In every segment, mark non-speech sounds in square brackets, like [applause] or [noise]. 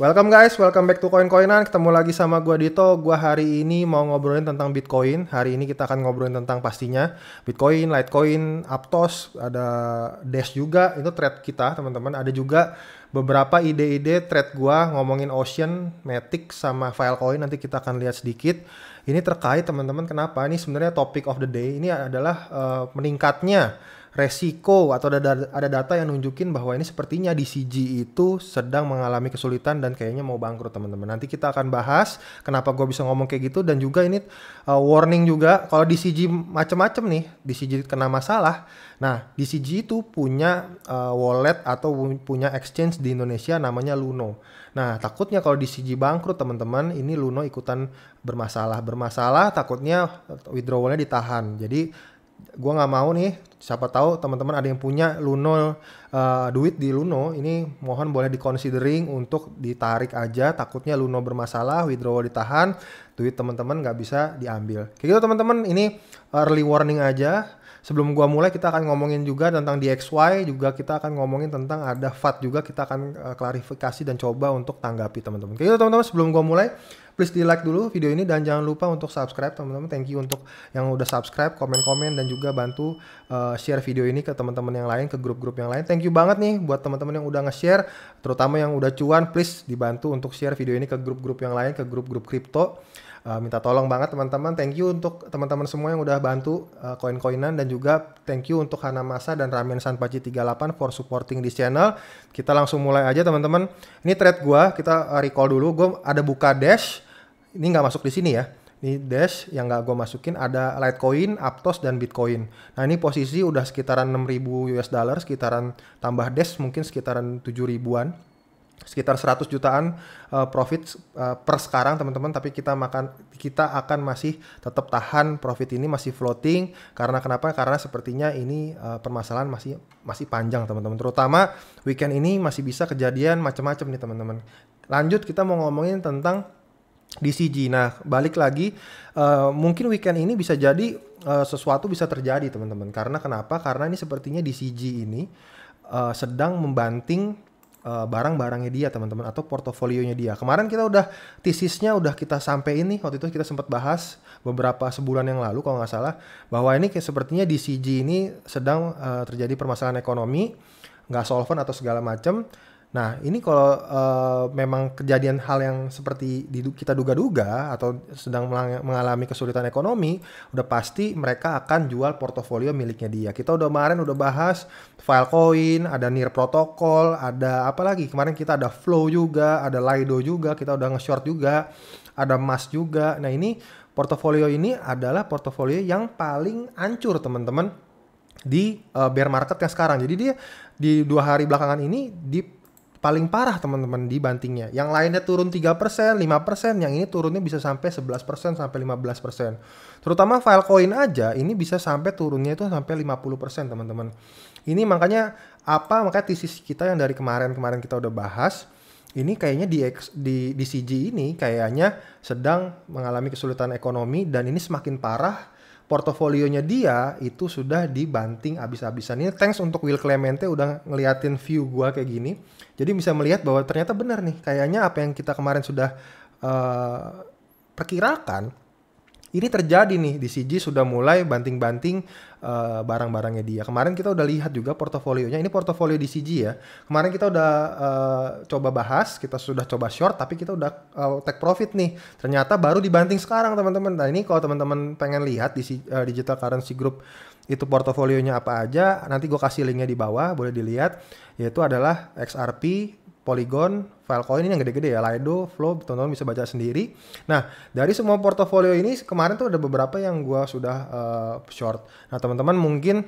Welcome guys, welcome back to Coin Coinan. Ketemu lagi sama gua Dito. Gua hari ini mau ngobrolin tentang Bitcoin. Hari ini kita akan ngobrolin tentang pastinya Bitcoin, Litecoin, Aptos, ada Dash juga. Itu trade kita, teman-teman. Ada juga beberapa ide-ide trade gua ngomongin Ocean, Matic sama Filecoin. Nanti kita akan lihat sedikit. Ini terkait teman-teman kenapa? Ini sebenarnya topic of the day. Ini adalah uh, meningkatnya resiko atau ada ada data yang nunjukin bahwa ini sepertinya DCG itu sedang mengalami kesulitan dan kayaknya mau bangkrut teman-teman. Nanti kita akan bahas kenapa gue bisa ngomong kayak gitu dan juga ini uh, warning juga kalau DCG macem-macem nih, DCG kena masalah. Nah, DCG itu punya uh, wallet atau punya exchange di Indonesia namanya Luno. Nah, takutnya kalau DCG bangkrut teman-teman, ini Luno ikutan bermasalah. Bermasalah takutnya withdrawalnya ditahan. Jadi gue nggak mau nih siapa tahu teman-teman ada yang punya Luno uh, duit di Luno ini mohon boleh dikonsidering untuk ditarik aja takutnya Luno bermasalah withdrawal ditahan duit teman-teman nggak bisa diambil kayak gitu teman-teman ini early warning aja sebelum gua mulai kita akan ngomongin juga tentang DXY juga kita akan ngomongin tentang ada FAT juga kita akan uh, klarifikasi dan coba untuk tanggapi teman-teman. Kayak gitu, teman-teman sebelum gua mulai please di like dulu video ini dan jangan lupa untuk subscribe teman-teman. Thank you untuk yang udah subscribe, komen-komen dan juga bantu uh, share video ini ke teman-teman yang lain, ke grup-grup yang lain. Thank you banget nih buat teman-teman yang udah nge-share, terutama yang udah cuan, please dibantu untuk share video ini ke grup-grup yang lain, ke grup-grup kripto. -grup Eh, minta tolong banget teman-teman. Thank you untuk teman-teman semua yang udah bantu eh, koin-koinan dan juga thank you untuk Hana Masa dan Ramen Sanpachi 38 for supporting this channel. Kita langsung mulai aja teman-teman. Ini trade gua, kita eh, recall dulu. Gua ada buka dash. Ini nggak masuk di sini ya. Ini Dash yang nggak gue masukin ada Litecoin, Aptos, dan Bitcoin. Nah ini posisi udah sekitaran 6.000 US dollar, sekitaran tambah Dash mungkin sekitaran 7 ribuan sekitar 100 jutaan uh, profit uh, per sekarang teman-teman tapi kita makan kita akan masih tetap tahan profit ini masih floating karena kenapa karena sepertinya ini uh, permasalahan masih masih panjang teman-teman terutama weekend ini masih bisa kejadian macam-macam nih teman-teman lanjut kita mau ngomongin tentang DCG. Nah, balik lagi, uh, mungkin weekend ini bisa jadi uh, sesuatu bisa terjadi, teman-teman. Karena kenapa? Karena ini sepertinya DCG ini uh, sedang membanting Eh, barang-barangnya dia teman-teman atau portofolionya dia. Kemarin kita udah tesisnya udah kita sampai ini waktu itu kita sempat bahas beberapa sebulan yang lalu kalau nggak salah bahwa ini sepertinya di CG ini sedang uh, terjadi permasalahan ekonomi nggak solvent atau segala macam Nah, ini kalau uh, memang kejadian hal yang seperti kita duga-duga atau sedang mengalami kesulitan ekonomi, udah pasti mereka akan jual portofolio miliknya dia. Kita udah kemarin udah bahas Filecoin, ada Near Protocol, ada apa lagi? Kemarin kita ada Flow juga, ada Lido juga, kita udah nge-short juga, ada Mas juga. Nah, ini portofolio ini adalah portofolio yang paling ancur, teman-teman di eh, bear market yang sekarang. Jadi dia di dua hari belakangan ini di paling parah teman-teman di bantingnya. Yang lainnya turun 3%, 5%, yang ini turunnya bisa sampai 11% sampai 15%. Terutama Filecoin aja ini bisa sampai turunnya itu sampai 50% teman-teman. Ini makanya apa makanya tesis kita yang dari kemarin-kemarin kita udah bahas ini kayaknya di, di di CG ini kayaknya sedang mengalami kesulitan ekonomi dan ini semakin parah portofolionya dia itu sudah dibanting abis-abisan. Ini thanks untuk Will Clemente udah ngeliatin view gua kayak gini. Jadi bisa melihat bahwa ternyata benar nih, kayaknya apa yang kita kemarin sudah uh, perkirakan ini terjadi nih di CG sudah mulai banting-banting uh, barang-barangnya dia. Kemarin kita udah lihat juga portofolionya. Ini portofolio di CG ya. Kemarin kita udah uh, coba bahas, kita sudah coba short, tapi kita udah uh, take profit nih. Ternyata baru dibanting sekarang teman-teman. Nah ini kalau teman-teman pengen lihat di uh, Digital Currency Group itu portofolionya apa aja, nanti gue kasih linknya di bawah, boleh dilihat. Yaitu adalah XRP, Polygon, Filecoin ini yang gede-gede ya, Lido, Flow, teman-teman bisa baca sendiri. Nah, dari semua portofolio ini kemarin tuh ada beberapa yang gue sudah uh, short. Nah, teman-teman mungkin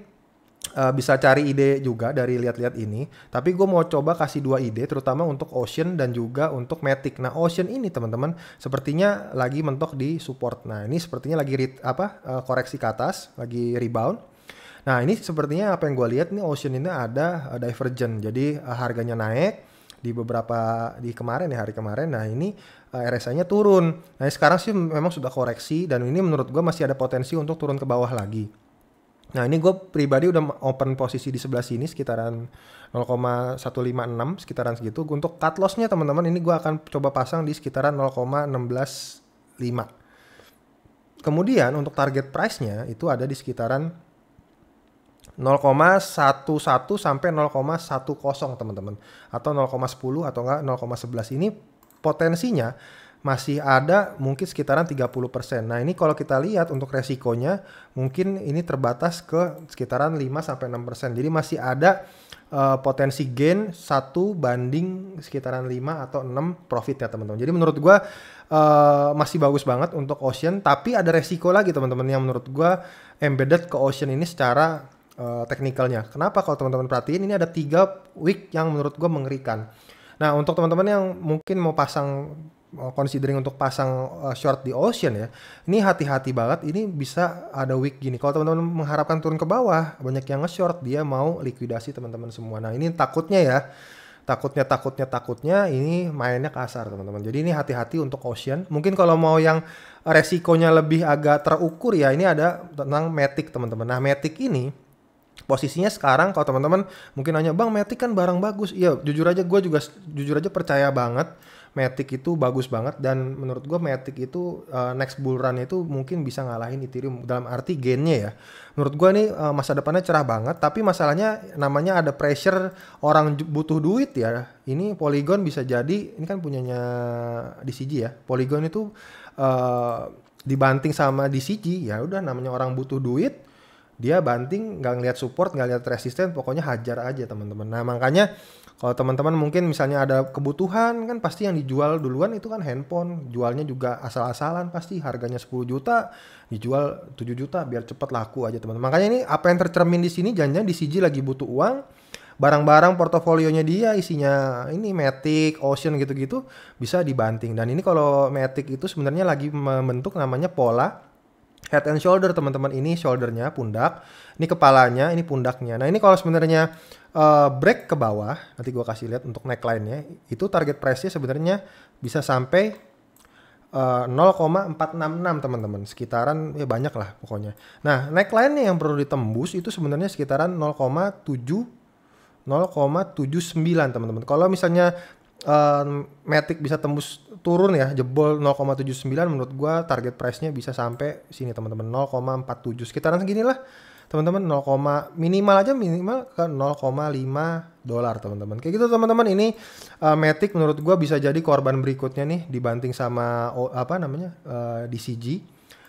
uh, bisa cari ide juga dari lihat-lihat ini. Tapi gue mau coba kasih dua ide, terutama untuk Ocean dan juga untuk Matic. Nah Ocean ini teman-teman sepertinya lagi mentok di support. Nah ini sepertinya lagi read, apa uh, koreksi ke atas, lagi rebound. Nah ini sepertinya apa yang gue lihat nih Ocean ini ada uh, divergent, jadi uh, harganya naik di beberapa di kemarin ya hari kemarin nah ini uh, eh, RSI-nya turun nah sekarang sih memang sudah koreksi dan ini menurut gue masih ada potensi untuk turun ke bawah lagi nah ini gue pribadi udah open posisi di sebelah sini sekitaran 0,156 sekitaran segitu untuk cut loss-nya teman-teman ini gue akan coba pasang di sekitaran 0,165 kemudian untuk target price-nya itu ada di sekitaran 0,11 sampai 0,10 teman-teman atau 0,10 atau enggak 0,11 ini potensinya masih ada mungkin sekitaran 30%. Nah, ini kalau kita lihat untuk resikonya mungkin ini terbatas ke sekitaran 5 sampai 6%. Jadi masih ada uh, potensi gain satu banding sekitaran 5 atau 6 ya teman-teman. Jadi menurut gua uh, masih bagus banget untuk Ocean, tapi ada resiko lagi teman-teman yang menurut gua embedded ke Ocean ini secara Eh, teknikalnya. Kenapa kalau teman-teman perhatiin ini ada tiga week yang menurut gue mengerikan. Nah untuk teman-teman yang mungkin mau pasang considering untuk pasang uh, short di ocean ya. Ini hati-hati banget, ini bisa ada week gini. Kalau teman-teman mengharapkan turun ke bawah, banyak yang nge-short, dia mau likuidasi teman-teman semua. Nah, ini takutnya ya. Takutnya, takutnya, takutnya ini mainnya kasar teman-teman. Jadi ini hati-hati untuk ocean. Mungkin kalau mau yang resikonya lebih agak terukur ya, ini ada tentang matic teman-teman. Nah, matic ini posisinya sekarang kalau teman-teman mungkin nanya bang Matic kan barang bagus iya jujur aja gue juga jujur aja percaya banget Matic itu bagus banget dan menurut gue Matic itu uh, next bull run itu mungkin bisa ngalahin Ethereum dalam arti gainnya ya menurut gue nih uh, masa depannya cerah banget tapi masalahnya namanya ada pressure orang butuh duit ya ini Polygon bisa jadi ini kan punyanya DCG ya Polygon itu uh, dibanting sama DCG ya udah namanya orang butuh duit dia banting nggak ngelihat support nggak lihat resisten pokoknya hajar aja teman-teman nah makanya kalau teman-teman mungkin misalnya ada kebutuhan kan pasti yang dijual duluan itu kan handphone jualnya juga asal-asalan pasti harganya 10 juta dijual 7 juta biar cepet laku aja teman-teman makanya ini apa yang tercermin di sini jangan-jangan di CG lagi butuh uang barang-barang portofolionya dia isinya ini Matic, Ocean gitu-gitu bisa dibanting dan ini kalau Matic itu sebenarnya lagi membentuk namanya pola head and shoulder teman-teman ini shouldernya pundak ini kepalanya ini pundaknya nah ini kalau sebenarnya uh, break ke bawah nanti gue kasih lihat untuk neckline nya itu target price nya sebenarnya bisa sampai uh, eh, 0,466 teman-teman sekitaran ya banyak lah pokoknya nah neckline nya yang perlu ditembus itu sebenarnya sekitaran 0,7 0,79 teman-teman. Kalau misalnya Ehm, Matic bisa tembus turun ya jebol 0,79 menurut gua target price-nya bisa sampai sini teman-teman 0,47 sekitaran segini lah teman-teman 0, minimal aja minimal ke 0,5 dolar teman-teman kayak gitu teman-teman ini uh, Matic menurut gua bisa jadi korban berikutnya nih dibanting sama o, apa namanya uh, ehm, DCG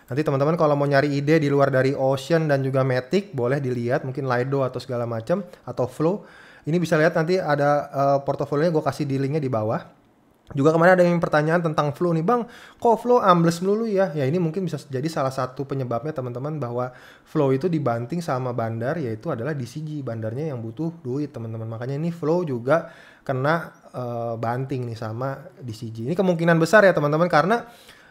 Nanti teman-teman kalau mau nyari ide di luar dari Ocean dan juga Matic boleh dilihat mungkin Lido atau segala macam atau Flow ini bisa lihat nanti ada uh, portofolionya gue kasih di linknya di bawah. Juga kemarin ada yang pertanyaan tentang flow nih bang, kok flow ambles melulu ya? Ya ini mungkin bisa jadi salah satu penyebabnya teman-teman bahwa flow itu dibanting sama bandar yaitu adalah DCG bandarnya yang butuh duit teman-teman. Makanya ini flow juga kena uh, banting nih sama DCG. Ini kemungkinan besar ya teman-teman karena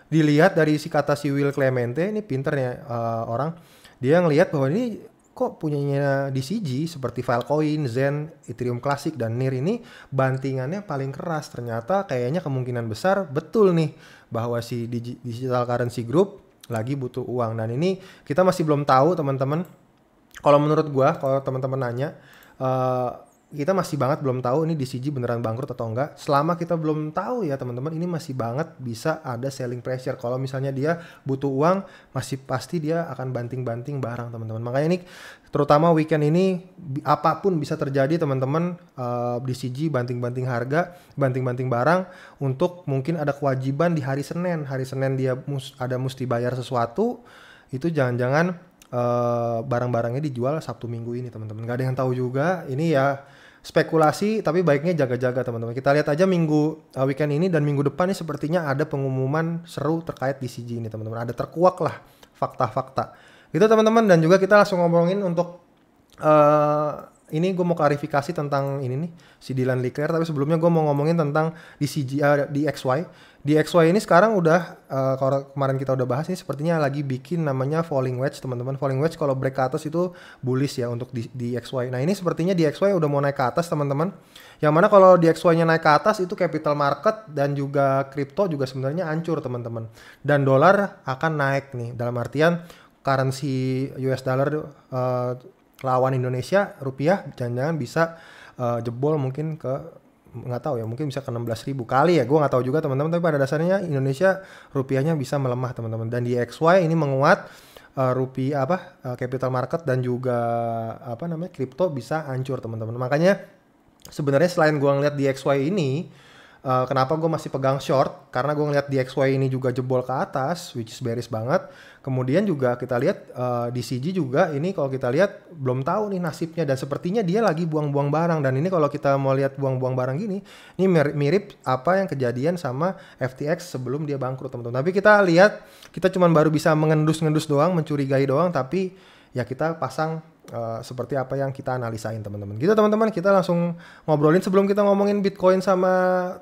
dilihat dari si kata si Will Clemente ini pinternya uh, eh, orang dia ngelihat bahwa ini kok punyanya DCG seperti Filecoin, Zen, Ethereum Classic, dan NIR ini bantingannya paling keras. Ternyata kayaknya kemungkinan besar betul nih bahwa si Digital Currency Group lagi butuh uang. Dan ini kita masih belum tahu teman-teman. Kalau menurut gue kalau teman-teman nanya, uh, kita masih banget belum tahu ini DCG beneran bangkrut atau enggak. Selama kita belum tahu ya teman-teman, ini masih banget bisa ada selling pressure. Kalau misalnya dia butuh uang, masih pasti dia akan banting-banting barang teman-teman. Makanya ini terutama weekend ini apapun bisa terjadi teman-teman uh, eh, DCG banting-banting harga, banting-banting barang untuk mungkin ada kewajiban di hari Senin. Hari Senin dia mus ada mesti bayar sesuatu, itu jangan-jangan eh, barang-barangnya dijual Sabtu Minggu ini teman-teman. Gak ada yang tahu juga. Ini ya spekulasi tapi baiknya jaga-jaga teman-teman. Kita lihat aja minggu uh, weekend ini dan minggu depan ini sepertinya ada pengumuman seru terkait DCG ini teman-teman. Ada terkuak lah fakta-fakta. Gitu teman-teman dan juga kita langsung ngomongin untuk uh, ini gue mau klarifikasi tentang ini nih si Dylan Leclerc tapi sebelumnya gue mau ngomongin tentang di CG uh, eh, di XY di XY ini sekarang udah uh, kalau kemarin kita udah bahas ini sepertinya lagi bikin namanya falling wedge teman-teman falling wedge kalau break ke atas itu bullish ya untuk di, di XY nah ini sepertinya di XY udah mau naik ke atas teman-teman yang mana kalau di XY nya naik ke atas itu capital market dan juga crypto juga sebenarnya hancur teman-teman dan dolar akan naik nih dalam artian currency US dollar uh, lawan Indonesia rupiah jangan-jangan bisa uh, jebol mungkin ke nggak tahu ya mungkin bisa ke 16 ribu kali ya gue nggak tahu juga teman-teman tapi pada dasarnya Indonesia rupiahnya bisa melemah teman-teman dan di XY ini menguat uh, rupiah apa uh, capital market dan juga apa namanya kripto bisa hancur teman-teman makanya sebenarnya selain gue ngeliat di XY ini Eh, kenapa gue masih pegang short karena gue ngeliat DXY ini juga jebol ke atas which is bearish banget kemudian juga kita lihat uh, di CG juga ini kalau kita lihat belum tahu nih nasibnya dan sepertinya dia lagi buang-buang barang dan ini kalau kita mau lihat buang-buang barang gini ini mirip, apa yang kejadian sama FTX sebelum dia bangkrut teman-teman tapi kita lihat kita cuman baru bisa mengendus-ngendus doang mencurigai doang tapi ya kita pasang Eh, seperti apa yang kita analisain teman-teman. Gitu teman-teman, kita langsung ngobrolin sebelum kita ngomongin Bitcoin sama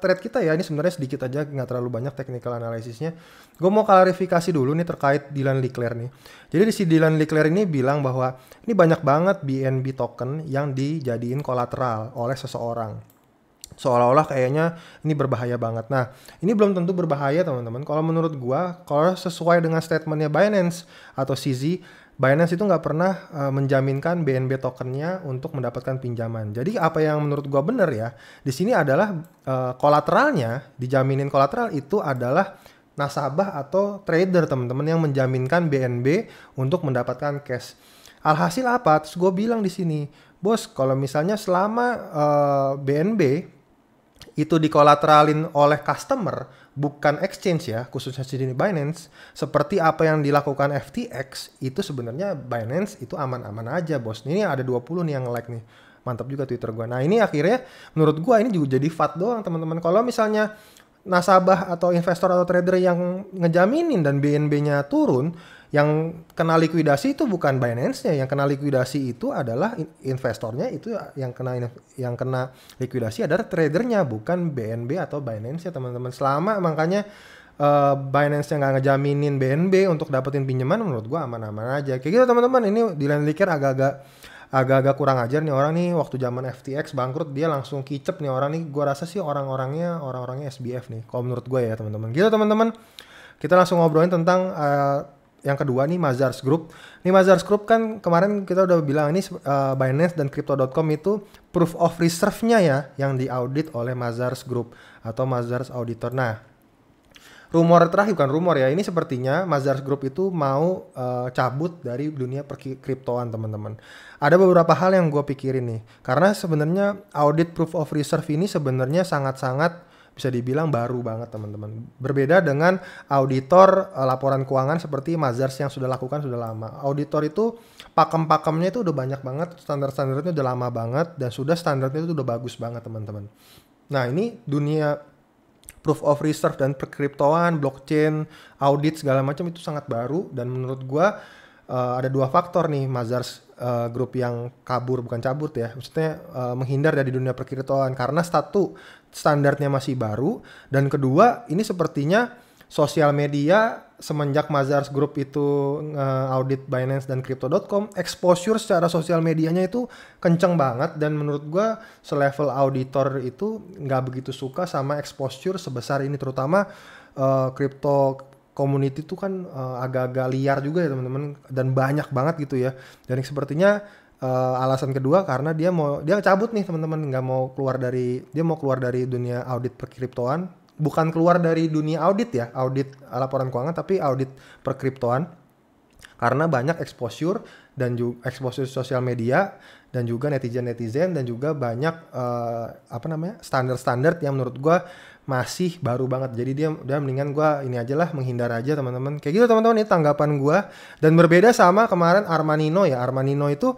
trade kita ya. Ini sebenarnya sedikit aja nggak terlalu banyak technical analisisnya. Gue mau klarifikasi dulu nih terkait Dylan Leclerc nih. Jadi di si Dylan Leclerc ini bilang bahwa ini banyak banget BNB token yang dijadiin kolateral oleh seseorang seolah-olah kayaknya ini berbahaya banget. Nah, ini belum tentu berbahaya teman-teman. Kalau menurut gua, kalau sesuai dengan statementnya Binance atau CZ, Binance itu nggak pernah uh, menjaminkan BNB tokennya untuk mendapatkan pinjaman. Jadi apa yang menurut gua bener ya, di sini adalah uh, kolateralnya dijaminin kolateral itu adalah nasabah atau trader teman-teman yang menjaminkan BNB untuk mendapatkan cash. Alhasil apa? Terus gue bilang di sini, bos kalau misalnya selama uh, eh, BNB itu dikolateralin oleh customer, bukan exchange ya, khususnya di Binance, seperti apa yang dilakukan FTX, itu sebenarnya Binance itu aman-aman aja bos. Ini ada 20 nih yang like nih. Mantap juga Twitter gue. Nah ini akhirnya menurut gue ini juga jadi fat doang teman-teman. Kalau misalnya nasabah atau investor atau trader yang ngejaminin dan BNB-nya turun, yang kena likuidasi itu bukan Binance-nya, yang kena likuidasi itu adalah investornya itu yang kena yang kena likuidasi adalah tradernya bukan BNB atau Binance ya teman-teman. Selama makanya uh, Binance-nya nggak ngejaminin BNB untuk dapetin pinjaman menurut gua aman-aman aja. Kayak gitu teman-teman, ini di likir agak-agak agak-agak kurang ajar nih orang nih waktu zaman FTX bangkrut dia langsung kicep nih orang nih gua rasa sih orang-orangnya orang-orangnya SBF nih kalau menurut gue ya teman-teman gitu teman-teman kita langsung ngobrolin tentang uh, yang kedua nih Mazars Group. Ini Mazars Group kan kemarin kita udah bilang ini uh, Binance dan Crypto.com itu proof of reserve-nya ya yang diaudit oleh Mazars Group atau Mazars Auditor. Nah, rumor terakhir bukan rumor ya, ini sepertinya Mazars Group itu mau uh, cabut dari dunia perkriptoan teman-teman. Ada beberapa hal yang gue pikirin nih, karena sebenarnya audit proof of reserve ini sebenarnya sangat-sangat bisa dibilang baru banget teman-teman. Berbeda dengan auditor eh, laporan keuangan seperti Mazars yang sudah lakukan sudah lama. Auditor itu pakem-pakemnya itu udah banyak banget, standar-standarnya udah lama banget dan sudah standarnya itu udah bagus banget teman-teman. Nah ini dunia proof of reserve dan perkriptoan, blockchain, audit segala macam itu sangat baru dan menurut gua uh, ada dua faktor nih Mazars uh, grup yang kabur bukan cabut ya maksudnya uh, menghindar dari dunia perkiritoan karena satu standarnya masih baru dan kedua ini sepertinya sosial media semenjak Mazars grup itu uh, audit Binance dan Crypto.com, exposure secara sosial medianya itu kenceng banget dan menurut gua, selevel auditor itu nggak begitu suka sama exposure sebesar ini terutama uh, crypto community itu kan uh, agak-agak liar juga ya teman-teman dan banyak banget gitu ya. Dan sepertinya uh, alasan kedua karena dia mau dia cabut nih teman-teman nggak mau keluar dari dia mau keluar dari dunia audit perkriptoan bukan keluar dari dunia audit ya audit laporan keuangan tapi audit perkriptoan karena banyak exposure dan juga exposure sosial media dan juga netizen netizen dan juga banyak uh, apa namanya standar standar yang menurut gue masih baru banget jadi dia udah mendingan gue ini aja lah menghindar aja teman-teman kayak gitu teman-teman ini tanggapan gue dan berbeda sama kemarin Armanino ya Armanino itu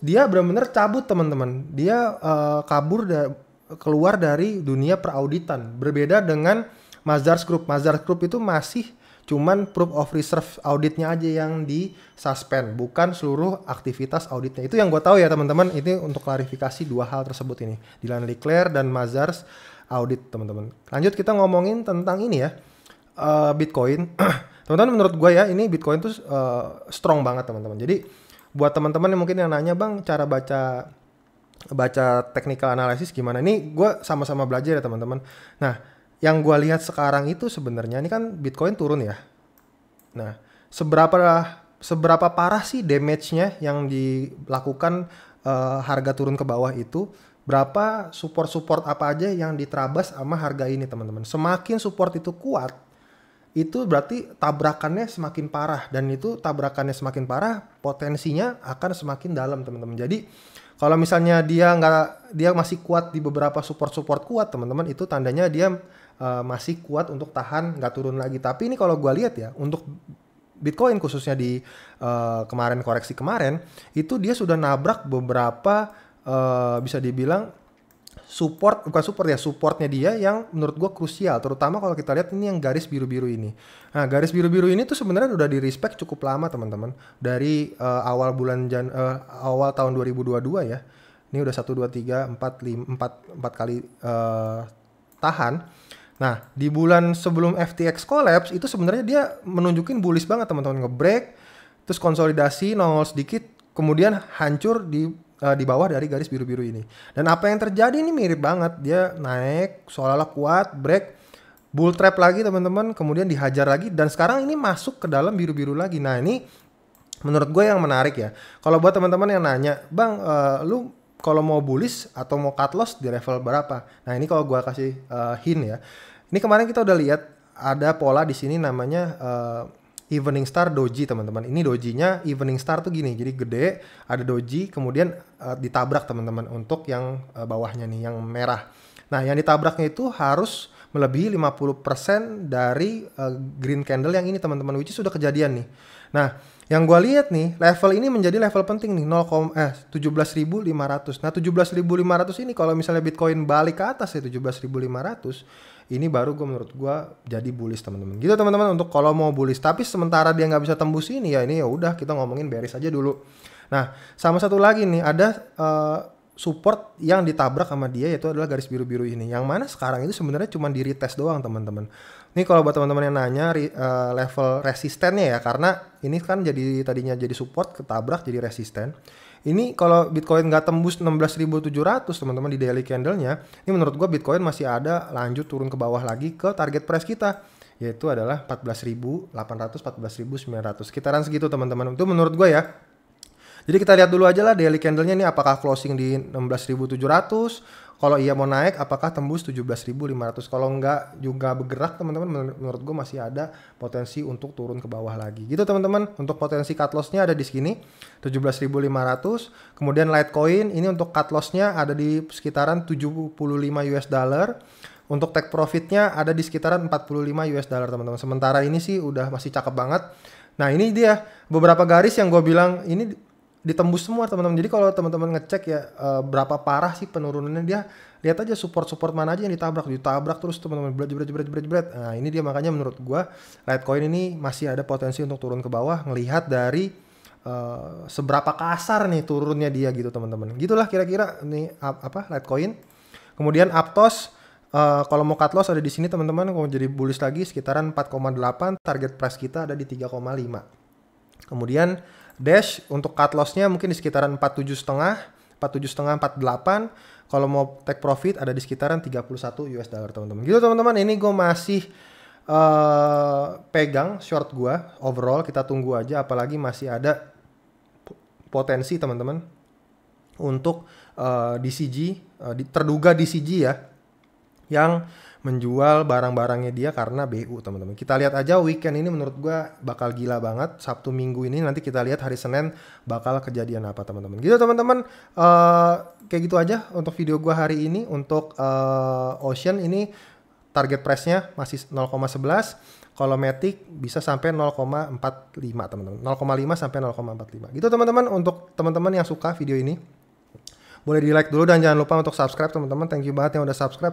dia benar-benar cabut teman-teman dia uh, kabur da keluar dari dunia perauditan berbeda dengan Mazars Group Mazars Group itu masih Cuman proof of reserve auditnya aja yang di suspend, bukan seluruh aktivitas auditnya. Itu yang gue tahu ya teman-teman. Ini untuk klarifikasi dua hal tersebut ini. Dylan Leclerc dan Mazars audit teman-teman. Lanjut kita ngomongin tentang ini ya. Uh, Bitcoin. [clears throat] teman-teman menurut gue ya ini Bitcoin tuh uh, strong banget teman-teman. Jadi buat teman-teman yang mungkin yang nanya bang cara baca baca technical analysis gimana ini gue sama-sama belajar ya teman-teman nah yang gue lihat sekarang itu sebenarnya ini kan Bitcoin turun ya. Nah, seberapa seberapa parah sih damage-nya yang dilakukan uh, harga turun ke bawah itu? Berapa support-support apa aja yang diterabas sama harga ini, teman-teman? Semakin support itu kuat, itu berarti tabrakannya semakin parah dan itu tabrakannya semakin parah potensinya akan semakin dalam teman-teman jadi kalau misalnya dia nggak dia masih kuat di beberapa support support kuat teman-teman itu tandanya dia uh, masih kuat untuk tahan nggak turun lagi tapi ini kalau gue lihat ya untuk Bitcoin khususnya di uh, kemarin koreksi kemarin itu dia sudah nabrak beberapa uh, bisa dibilang support bukan support ya supportnya dia yang menurut gue krusial terutama kalau kita lihat ini yang garis biru-biru ini nah garis biru-biru ini tuh sebenarnya udah di respect cukup lama teman-teman dari uh, awal bulan Jan uh, awal tahun 2022 ya ini udah satu dua tiga empat lima empat empat kali uh, tahan nah di bulan sebelum FTX collapse itu sebenarnya dia menunjukin bullish banget teman-teman ngebreak terus konsolidasi nongol sedikit kemudian hancur di uh, di bawah dari garis biru-biru ini. Dan apa yang terjadi ini mirip banget. Dia naik, seolah-olah kuat, break, bull trap lagi teman-teman, kemudian dihajar lagi. Dan sekarang ini masuk ke dalam biru-biru lagi. Nah ini menurut gue yang menarik ya. Kalau buat teman-teman yang nanya, bang uh, lu kalau mau bullish atau mau cut loss di level berapa? Nah ini kalau gue kasih uh, hint ya. Ini kemarin kita udah lihat ada pola di sini namanya uh, Evening Star doji teman-teman. Ini dojinya Evening Star tuh gini, jadi gede, ada doji, kemudian uh, ditabrak teman-teman untuk yang uh, bawahnya nih, yang merah. Nah, yang ditabraknya itu harus melebihi 50% dari uh, green candle yang ini teman-teman, which is sudah kejadian nih. Nah, yang gue lihat nih, level ini menjadi level penting nih, 0, eh 17.500. Nah, 17.500 ini kalau misalnya Bitcoin balik ke atas ya 17.500, ini baru gue menurut gue jadi bullish teman-teman gitu teman-teman untuk kalau mau bullish tapi sementara dia nggak bisa tembus ini ya ini ya udah kita ngomongin bearish aja dulu nah sama satu lagi nih ada uh, support yang ditabrak sama dia yaitu adalah garis biru-biru ini yang mana sekarang itu sebenarnya cuma di retest doang teman-teman ini kalau buat teman-teman yang nanya re, uh, level resistennya ya karena ini kan jadi tadinya jadi support ketabrak jadi resisten ini kalau Bitcoin nggak tembus 16.700 teman-teman di daily candlenya, ini menurut gue Bitcoin masih ada lanjut turun ke bawah lagi ke target price kita yaitu adalah 14.800 14.900 sekitaran segitu teman-teman itu menurut gue ya jadi kita lihat dulu aja lah daily candlenya ini apakah closing di 16.700 kalau ia mau naik, apakah tembus 17.500? Kalau enggak juga bergerak teman-teman, menurut gue masih ada potensi untuk turun ke bawah lagi. Gitu teman-teman, untuk potensi cut loss-nya ada di sini, 17.500. Kemudian Litecoin, ini untuk cut loss-nya ada di sekitaran 75 US dollar. Untuk take profitnya ada di sekitaran 45 US dollar teman-teman. Sementara ini sih udah masih cakep banget. Nah ini dia beberapa garis yang gue bilang ini ditembus semua teman-teman. Jadi kalau teman-teman ngecek ya uh, berapa parah sih penurunannya dia lihat aja support-support mana aja yang ditabrak, ditabrak terus teman-teman berat berat berat berat berat. Nah, ini dia makanya menurut gua Litecoin ini masih ada potensi untuk turun ke bawah ngelihat dari uh, seberapa kasar nih turunnya dia gitu teman-teman. Gitulah kira-kira nih apa Litecoin. Kemudian Aptos Uh, kalau mau cut loss ada di sini teman-teman, kalau jadi bullish lagi sekitaran 4,8, target price kita ada di 3,5. Kemudian Dash untuk cut lossnya mungkin di sekitaran 47 setengah, 47 setengah, 48. Kalau mau take profit ada di sekitaran 31 US dollar teman-teman. Gitu teman-teman, ini gue masih uh, pegang short gue overall. Kita tunggu aja, apalagi masih ada potensi teman-teman untuk uh, eh, DCG, uh, eh, terduga DCG ya yang menjual barang-barangnya dia karena BU teman-teman. Kita lihat aja weekend ini menurut gue bakal gila banget. Sabtu minggu ini nanti kita lihat hari Senin bakal kejadian apa teman-teman. Gitu teman-teman. Uh, kayak gitu aja untuk video gue hari ini untuk uh, Ocean ini target price-nya masih 0,11 kalau Matic bisa sampai 0,45 teman-teman 0,5 sampai 0,45 gitu teman-teman untuk teman-teman yang suka video ini boleh di like dulu dan jangan lupa untuk subscribe teman-teman thank you banget yang udah subscribe